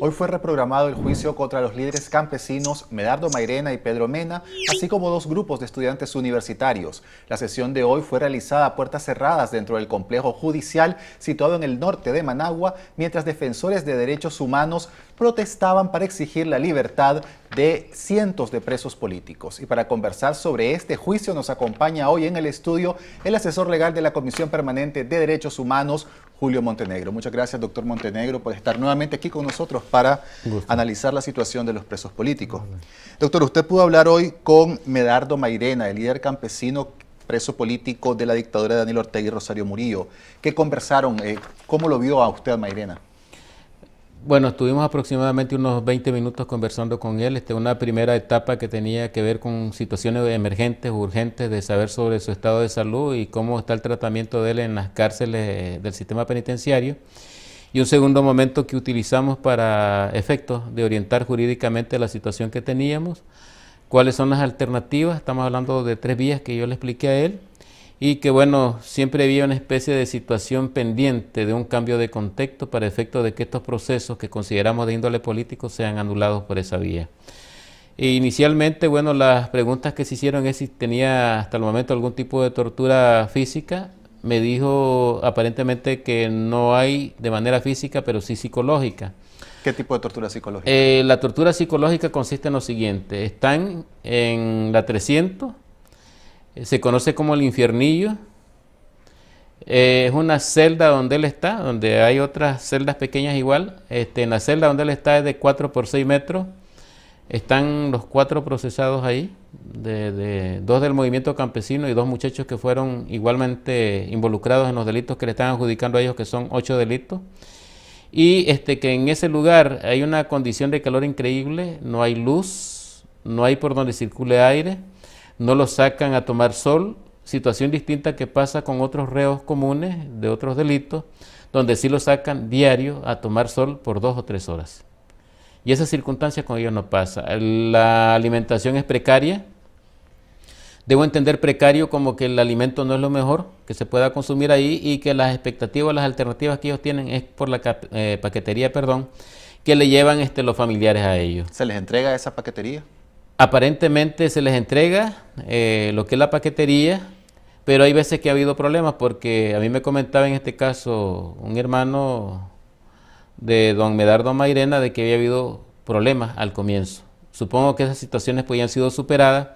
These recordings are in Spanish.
Hoy fue reprogramado el juicio contra los líderes campesinos Medardo Mairena y Pedro Mena, así como dos grupos de estudiantes universitarios. La sesión de hoy fue realizada a puertas cerradas dentro del complejo judicial situado en el norte de Managua, mientras defensores de derechos humanos protestaban para exigir la libertad de cientos de presos políticos. Y para conversar sobre este juicio nos acompaña hoy en el estudio el asesor legal de la Comisión Permanente de Derechos Humanos, Julio Montenegro. Muchas gracias, doctor Montenegro, por estar nuevamente aquí con nosotros para analizar la situación de los presos políticos. Doctor, usted pudo hablar hoy con Medardo Mairena, el líder campesino preso político de la dictadura de Daniel Ortega y Rosario Murillo. ¿Qué conversaron? Eh, ¿Cómo lo vio a usted, Mairena? Bueno, estuvimos aproximadamente unos 20 minutos conversando con él, este, una primera etapa que tenía que ver con situaciones emergentes, urgentes, de saber sobre su estado de salud y cómo está el tratamiento de él en las cárceles eh, del sistema penitenciario. Y un segundo momento que utilizamos para efectos de orientar jurídicamente la situación que teníamos, cuáles son las alternativas, estamos hablando de tres vías que yo le expliqué a él, y que bueno, siempre había una especie de situación pendiente de un cambio de contexto para efecto de que estos procesos que consideramos de índole político sean anulados por esa vía. E inicialmente, bueno, las preguntas que se hicieron es si tenía hasta el momento algún tipo de tortura física. Me dijo aparentemente que no hay de manera física, pero sí psicológica. ¿Qué tipo de tortura psicológica? Eh, la tortura psicológica consiste en lo siguiente. Están en la 300 eh, se conoce como el infiernillo. Eh, es una celda donde él está, donde hay otras celdas pequeñas igual. Este, en la celda donde él está es de 4 por 6 metros. Están los cuatro procesados ahí, de, dos del movimiento campesino y dos muchachos que fueron igualmente involucrados en los delitos que le están adjudicando a ellos, que son ocho delitos. Y este, que en ese lugar hay una condición de calor increíble, no hay luz, no hay por donde circule aire no los sacan a tomar sol, situación distinta que pasa con otros reos comunes de otros delitos, donde sí los sacan diario a tomar sol por dos o tres horas. Y esa circunstancia con ellos no pasa. La alimentación es precaria. Debo entender precario como que el alimento no es lo mejor que se pueda consumir ahí y que las expectativas, las alternativas que ellos tienen es por la eh, paquetería, perdón, que le llevan este, los familiares a ellos. ¿Se les entrega esa paquetería? Aparentemente se les entrega eh, lo que es la paquetería, pero hay veces que ha habido problemas porque a mí me comentaba en este caso un hermano de don Medardo Mairena de que había habido problemas al comienzo. Supongo que esas situaciones podían pues, sido superadas.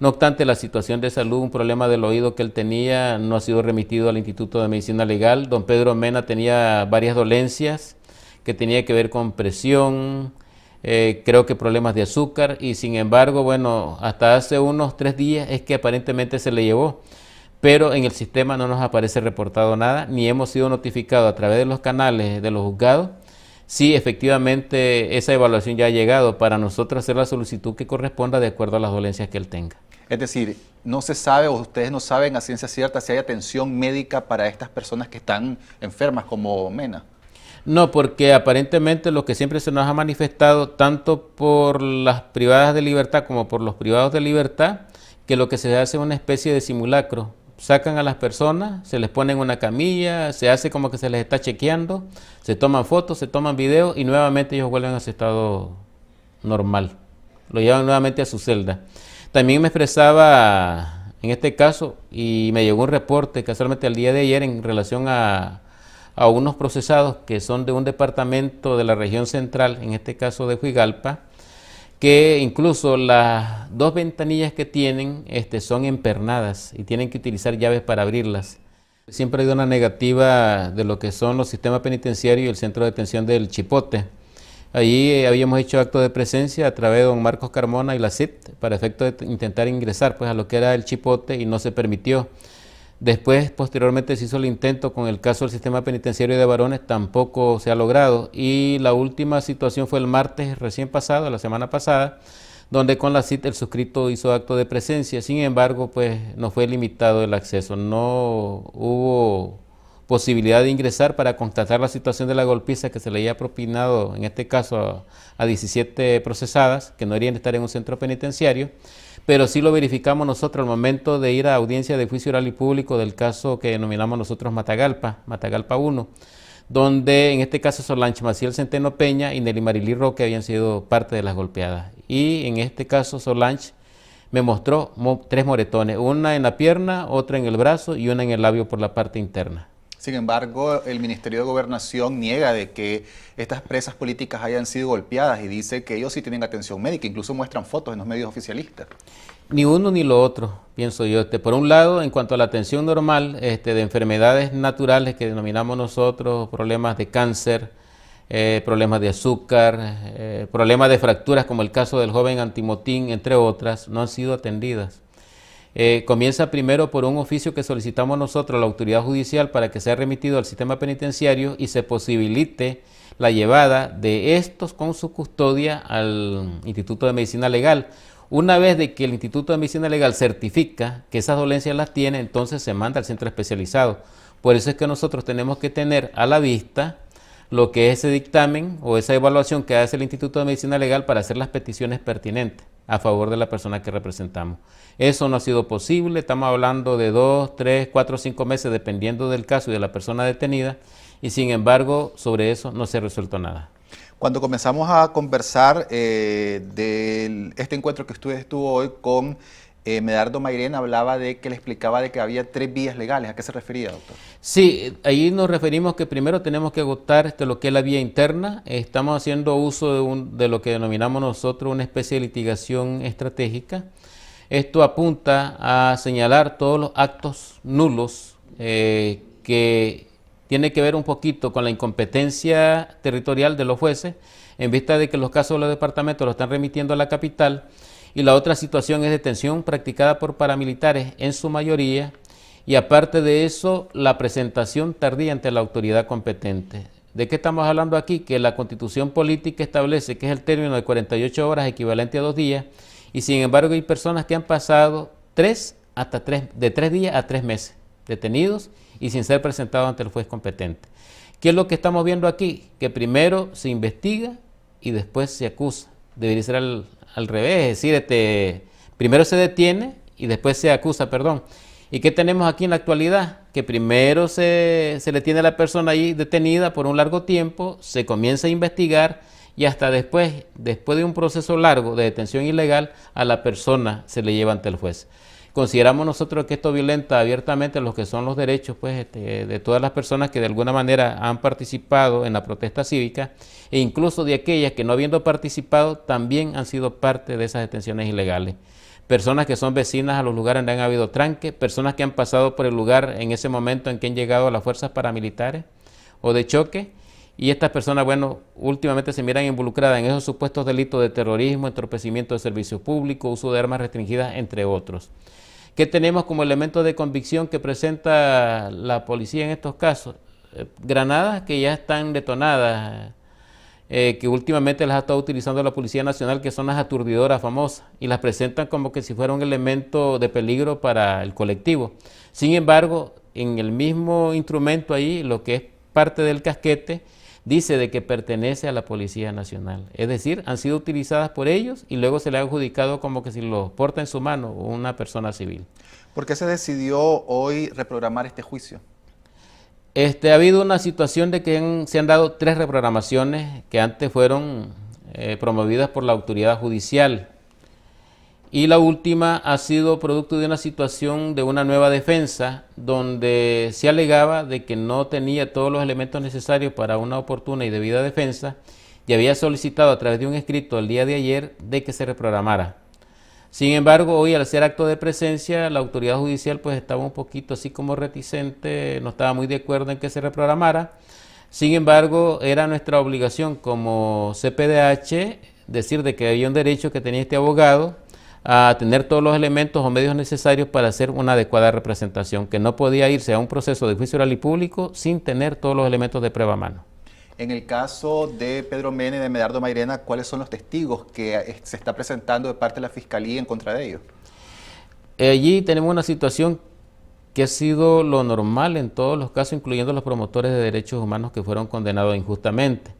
No obstante, la situación de salud, un problema del oído que él tenía, no ha sido remitido al Instituto de Medicina Legal. Don Pedro Mena tenía varias dolencias que tenía que ver con presión, eh, creo que problemas de azúcar y sin embargo, bueno, hasta hace unos tres días es que aparentemente se le llevó, pero en el sistema no nos aparece reportado nada, ni hemos sido notificados a través de los canales de los juzgados si efectivamente esa evaluación ya ha llegado para nosotros hacer la solicitud que corresponda de acuerdo a las dolencias que él tenga. Es decir, no se sabe o ustedes no saben a ciencia cierta si hay atención médica para estas personas que están enfermas como Mena. No, porque aparentemente lo que siempre se nos ha manifestado, tanto por las privadas de libertad como por los privados de libertad, que lo que se hace es una especie de simulacro. Sacan a las personas, se les ponen una camilla, se hace como que se les está chequeando, se toman fotos, se toman videos y nuevamente ellos vuelven a su estado normal. Lo llevan nuevamente a su celda. También me expresaba en este caso y me llegó un reporte casualmente al día de ayer en relación a a unos procesados que son de un departamento de la región central, en este caso de Huigalpa, que incluso las dos ventanillas que tienen este, son empernadas y tienen que utilizar llaves para abrirlas. Siempre ha hay una negativa de lo que son los sistemas penitenciarios y el centro de detención del Chipote. Allí eh, habíamos hecho acto de presencia a través de don Marcos Carmona y la CIT para efecto de intentar ingresar pues, a lo que era el Chipote y no se permitió. Después, posteriormente, se hizo el intento con el caso del sistema penitenciario de varones, tampoco se ha logrado. Y la última situación fue el martes recién pasado, la semana pasada, donde con la cita el suscrito hizo acto de presencia. Sin embargo, pues no fue limitado el acceso. No hubo posibilidad de ingresar para constatar la situación de la golpiza que se le había propinado, en este caso, a, a 17 procesadas que no deberían estar en un centro penitenciario pero sí lo verificamos nosotros al momento de ir a audiencia de juicio oral y público del caso que denominamos nosotros Matagalpa, Matagalpa 1, donde en este caso Solange Maciel Centeno Peña y Nelly Roque habían sido parte de las golpeadas. Y en este caso Solange me mostró tres moretones, una en la pierna, otra en el brazo y una en el labio por la parte interna. Sin embargo, el Ministerio de Gobernación niega de que estas presas políticas hayan sido golpeadas y dice que ellos sí tienen atención médica, incluso muestran fotos en los medios oficialistas. Ni uno ni lo otro, pienso yo. Este, por un lado, en cuanto a la atención normal este, de enfermedades naturales que denominamos nosotros, problemas de cáncer, eh, problemas de azúcar, eh, problemas de fracturas como el caso del joven Antimotín, entre otras, no han sido atendidas. Eh, comienza primero por un oficio que solicitamos nosotros a la autoridad judicial para que sea remitido al sistema penitenciario y se posibilite la llevada de estos con su custodia al Instituto de Medicina Legal. Una vez de que el Instituto de Medicina Legal certifica que esas dolencias las tiene, entonces se manda al centro especializado. Por eso es que nosotros tenemos que tener a la vista lo que es ese dictamen o esa evaluación que hace el Instituto de Medicina Legal para hacer las peticiones pertinentes a favor de la persona que representamos. Eso no ha sido posible, estamos hablando de dos, tres, cuatro, cinco meses, dependiendo del caso y de la persona detenida, y sin embargo sobre eso no se ha resuelto nada. Cuando comenzamos a conversar eh, de este encuentro que usted estuvo hoy con eh, Medardo Mairena hablaba de que le explicaba de que había tres vías legales. ¿A qué se refería, doctor? Sí, ahí nos referimos que primero tenemos que agotar este, lo que es la vía interna. Estamos haciendo uso de, de lo que denominamos nosotros una especie de litigación estratégica esto apunta a señalar todos los actos nulos eh, que tiene que ver un poquito con la incompetencia territorial de los jueces, en vista de que los casos de los departamentos los están remitiendo a la capital, y la otra situación es detención practicada por paramilitares en su mayoría, y aparte de eso, la presentación tardía ante la autoridad competente. ¿De qué estamos hablando aquí? Que la constitución política establece que es el término de 48 horas equivalente a dos días, y sin embargo hay personas que han pasado tres hasta tres, de tres días a tres meses detenidos y sin ser presentados ante el juez competente. ¿Qué es lo que estamos viendo aquí? Que primero se investiga y después se acusa. Debería ser al, revés, es decir, este, primero se detiene y después se acusa, perdón. ¿Y qué tenemos aquí en la actualidad? Que primero se, se le tiene a la persona ahí detenida por un largo tiempo, se comienza a investigar, y hasta después, después de un proceso largo de detención ilegal, a la persona se le lleva ante el juez. Consideramos nosotros que esto violenta abiertamente los que son los derechos pues, este, de todas las personas que de alguna manera han participado en la protesta cívica e incluso de aquellas que no habiendo participado también han sido parte de esas detenciones ilegales personas que son vecinas a los lugares donde han habido tranques, personas que han pasado por el lugar en ese momento en que han llegado las fuerzas paramilitares o de choque, y estas personas, bueno, últimamente se miran involucradas en esos supuestos delitos de terrorismo, entorpecimiento de servicios públicos, uso de armas restringidas, entre otros. ¿Qué tenemos como elemento de convicción que presenta la policía en estos casos? Eh, granadas que ya están detonadas, eh, que últimamente las ha estado utilizando la Policía Nacional, que son las aturdidoras famosas, y las presentan como que si fuera un elemento de peligro para el colectivo. Sin embargo, en el mismo instrumento ahí, lo que es parte del casquete, dice de que pertenece a la Policía Nacional. Es decir, han sido utilizadas por ellos y luego se le ha adjudicado como que si lo porta en su mano una persona civil. ¿Por qué se decidió hoy reprogramar este juicio? Este, ha habido una situación de que se han dado tres reprogramaciones que antes fueron eh, promovidas por la autoridad judicial. Y la última ha sido producto de una situación de una nueva defensa donde se alegaba de que no tenía todos los elementos necesarios para una oportuna y debida defensa y había solicitado a través de un escrito el día de ayer de que se reprogramara. Sin embargo, hoy al hacer acto de presencia, la autoridad judicial pues estaba un poquito así como reticente, no estaba muy de acuerdo en que se reprogramara. Sin embargo, era nuestra obligación como CPDH decir de que había un derecho que tenía este abogado a tener todos los elementos o medios necesarios para hacer una adecuada representación, que no podía irse a un proceso de juicio oral y público sin tener todos los elementos de prueba a mano. En el caso de Pedro Mene y de Medardo Mairena, ¿cuáles son los testigos que eh, se está presentando de parte de la Fiscalía en contra de ellos? Eh, allí tenemos una situación que ha sido lo normal en todos los casos, incluyendo los promotores de derechos humanos que fueron condenados injustamente.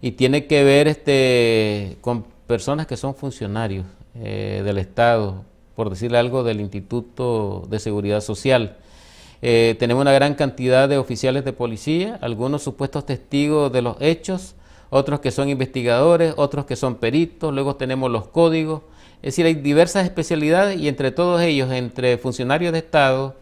Y tiene que ver este, con personas que son funcionarios eh, del Estado, por decir algo, del Instituto de Seguridad Social. Eh, tenemos una gran cantidad de oficiales de policía, algunos supuestos testigos de los hechos, otros que son investigadores, otros que son peritos, luego tenemos los códigos, es decir, hay diversas especialidades y entre todos ellos, entre funcionarios de Estado,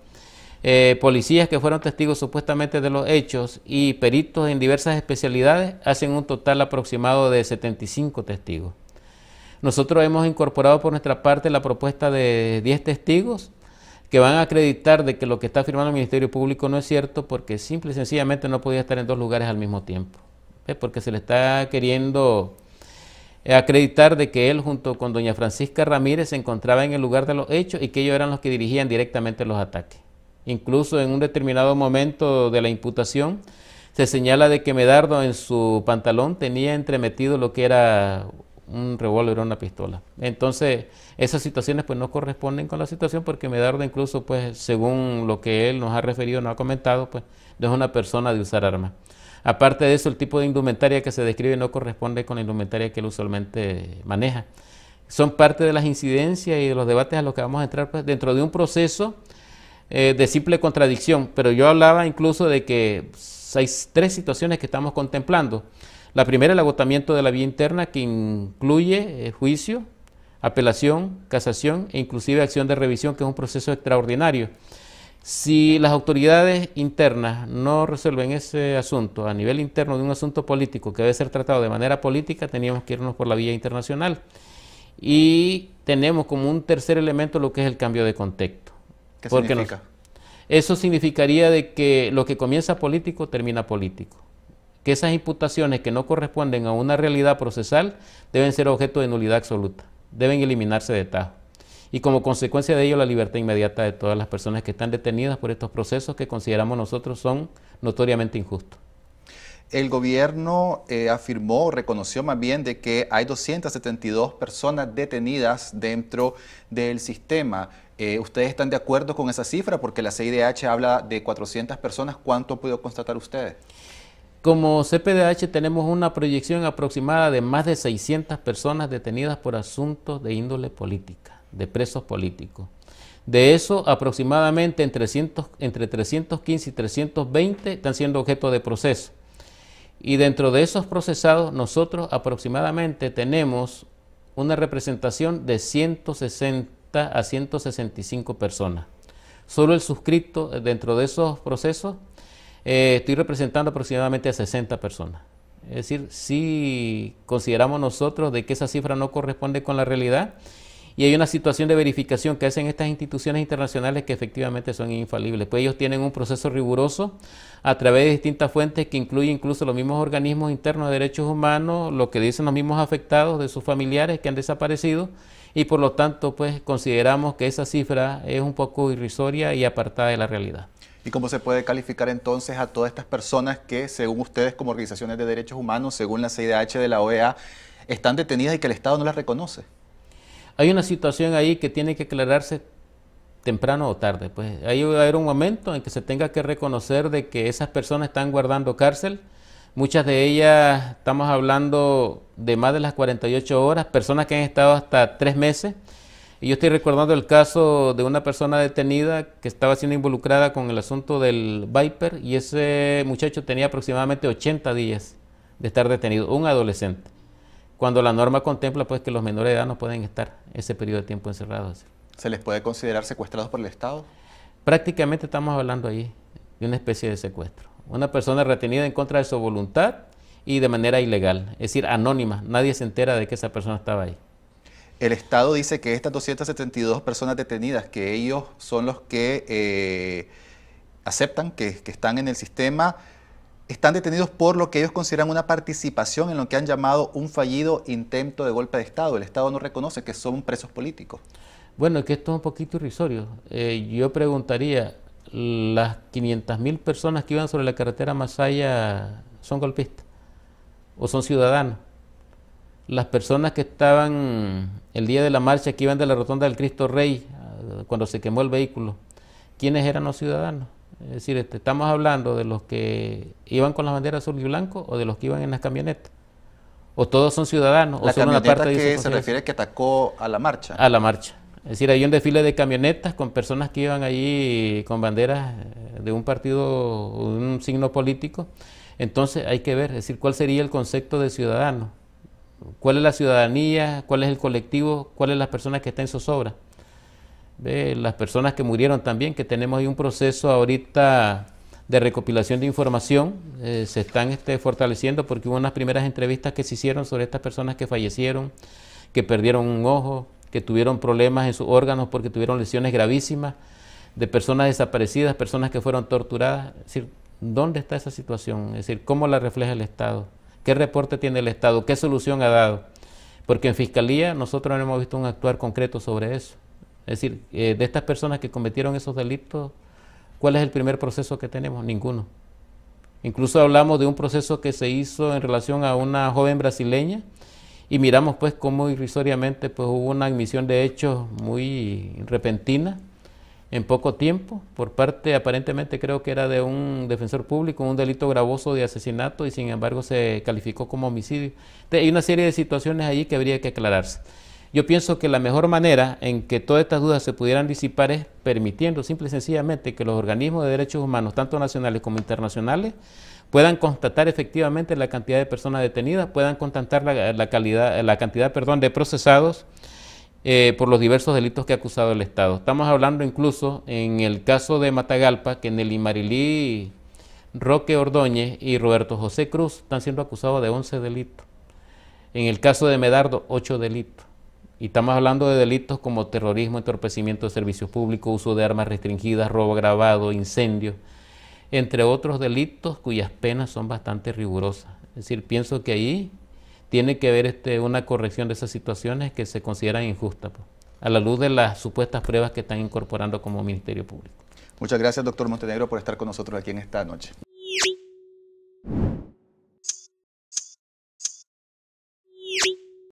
eh, policías que fueron testigos supuestamente de los hechos y peritos en diversas especialidades, hacen un total aproximado de 75 testigos. Nosotros hemos incorporado por nuestra parte la propuesta de 10 testigos que van a acreditar de que lo que está afirmando el Ministerio Público no es cierto porque simple y sencillamente no podía estar en dos lugares al mismo tiempo, porque se le está queriendo eh, acreditar de que él junto con doña Francisca Ramírez se encontraba en el lugar de los hechos y que ellos eran los que dirigían directamente los ataques. Incluso en un determinado momento de la imputación se señala de que Medardo en su pantalón tenía entremetido lo que era un revólver o una pistola. Entonces, esas situaciones pues no corresponden con la situación porque Medardo incluso pues según lo que él nos ha referido, nos ha comentado, pues no es una persona de usar armas. Aparte de eso, el tipo de indumentaria que se describe no corresponde con la indumentaria que él usualmente maneja. Son parte de las incidencias y de los debates a los que vamos a entrar pues, dentro de un proceso eh, de simple contradicción, pero yo hablaba incluso de que hay tres situaciones que estamos contemplando. La primera, el agotamiento de la vía interna, que incluye eh, juicio, apelación, casación e inclusive acción de revisión, que es un proceso extraordinario. Si las autoridades internas no resuelven ese asunto a nivel interno de un asunto político que debe ser tratado de manera política, teníamos que irnos por la vía internacional. Y tenemos como un tercer elemento lo que es el cambio de contexto. ¿Qué Porque significa? eso significaría de que lo que comienza político termina político que esas imputaciones que no corresponden a una realidad procesal deben ser objeto de nulidad absoluta, deben eliminarse de tajo. Y como consecuencia de ello, la libertad inmediata de todas las personas que están detenidas por estos procesos que consideramos nosotros son notoriamente injustos. El gobierno eh, afirmó, reconoció más bien de que hay 272 personas detenidas dentro del sistema. Eh, ¿Ustedes están de acuerdo con esa cifra? Porque la CIDH habla de 400 personas. ¿Cuánto podido constatar ustedes? Como CPDH tenemos una proyección aproximada de más de 600 personas detenidas por asuntos de índole política, de presos políticos. De eso, aproximadamente entre, 315 y 320 están siendo objeto de proceso. Y dentro de esos procesados, nosotros aproximadamente tenemos una representación de 160 a 165 personas. Solo el suscrito eh, dentro de esos procesos eh, estoy representando aproximadamente a 60 personas. Es decir, si consideramos nosotros de que esa cifra no corresponde con la realidad y hay una situación de verificación que hacen estas instituciones internacionales que efectivamente son infalibles, pues ellos tienen un proceso riguroso a través de distintas fuentes que incluye incluso los mismos organismos internos de derechos humanos, lo que dicen los mismos afectados de sus familiares que han desaparecido y por lo tanto pues consideramos que esa cifra es un poco irrisoria y apartada de la realidad. ¿Y cómo se puede calificar entonces a todas estas personas que, según ustedes, como organizaciones de derechos humanos, según la CIDH de la OEA, están detenidas y que el Estado no las reconoce? Hay una situación ahí que tiene que aclararse temprano o tarde. Pues ahí va a haber un momento en que se tenga que reconocer de que esas personas están guardando cárcel. Muchas de ellas, estamos hablando de más de las 48 horas, personas que han estado hasta tres meses. Y yo estoy recordando el caso de una persona detenida que estaba siendo involucrada con el asunto del Viper y ese muchacho tenía aproximadamente 80 días de estar detenido, un adolescente, cuando la norma contempla pues que los menores de edad no pueden estar ese periodo de tiempo encerrados. ¿Se les puede considerar secuestrados por el Estado? Prácticamente estamos hablando ahí de una especie de secuestro. Una persona retenida en contra de su voluntad y de manera ilegal, es decir, anónima, nadie se entera de que esa persona estaba ahí. El Estado dice que estas 272 personas detenidas, que ellos son los que eh, aceptan que, están en el sistema, están detenidos por lo que ellos consideran una participación en lo que han llamado un fallido intento de golpe de Estado. El Estado no reconoce que son presos políticos. Bueno, es que esto es un poquito irrisorio. Eh, yo preguntaría, ¿las 500.000 personas que iban sobre la carretera Masaya son golpistas o son ciudadanos? las personas que estaban el día de la marcha, que iban de la Rotonda del Cristo Rey, ah, cuando se quemó el vehículo, ¿quiénes eran los ciudadanos? Es decir, este, estamos hablando de los que iban con las banderas azul y blanco o de los que iban en las camionetas. O todos son ciudadanos. o son una parte que se refiere que atacó a la marcha. A la marcha. Es decir, hay un desfile de camionetas con personas que iban allí con banderas eh, de un partido, un signo político. Entonces hay que ver, es decir, cuál sería el concepto de ciudadano. ¿Cuál es la ciudadanía? ¿Cuál es el colectivo? ¿Cuáles las personas que están en zozobra? obras, Las personas que murieron también, que tenemos ahí un proceso ahorita de recopilación de información, eh, se están este, fortaleciendo porque hubo unas primeras entrevistas que se hicieron sobre estas personas que fallecieron, que perdieron un ojo, que tuvieron problemas en sus órganos porque tuvieron lesiones gravísimas, de personas desaparecidas, personas que fueron torturadas. Es decir, ¿dónde está esa situación? Es decir, ¿cómo la refleja el Estado? ¿Qué reporte tiene el Estado? ¿Qué solución ha dado? Porque en Fiscalía nosotros no hemos visto un actuar concreto sobre eso. Es decir, eh, de estas personas que cometieron esos delitos, ¿cuál es el primer proceso que tenemos? Ninguno. Incluso hablamos de un proceso que se hizo en relación a una joven brasileña y miramos pues cómo irrisoriamente pues hubo una admisión de hechos muy repentina en poco tiempo por parte, aparentemente creo que era de un defensor público, un delito gravoso de asesinato y sin embargo se calificó como homicidio. hay una serie de situaciones allí que habría que aclararse. Yo pienso que la mejor manera en que todas estas dudas se pudieran disipar es permitiendo simple y sencillamente que los organismos de derechos humanos, tanto nacionales como internacionales, puedan constatar efectivamente la cantidad de personas detenidas, puedan constatar la, la calidad, la cantidad perdón, de procesados, eh, por los diversos delitos que ha acusado el Estado. Estamos hablando incluso en el caso de Matagalpa, que Nelly Marilí Roque Ordóñez y Roberto José Cruz están siendo acusados de 11 delitos. En el caso de Medardo, 8 delitos. Y estamos hablando de delitos como terrorismo, entorpecimiento de servicios públicos, uso de armas restringidas, robo agravado, incendio, entre otros delitos cuyas penas son bastante rigurosas. Es decir, pienso que ahí tiene que haber este, una corrección de esas situaciones que se consideran injustas, a la luz de las supuestas pruebas que están incorporando como Ministerio Público. Muchas gracias, doctor Montenegro, por estar con nosotros aquí en esta noche.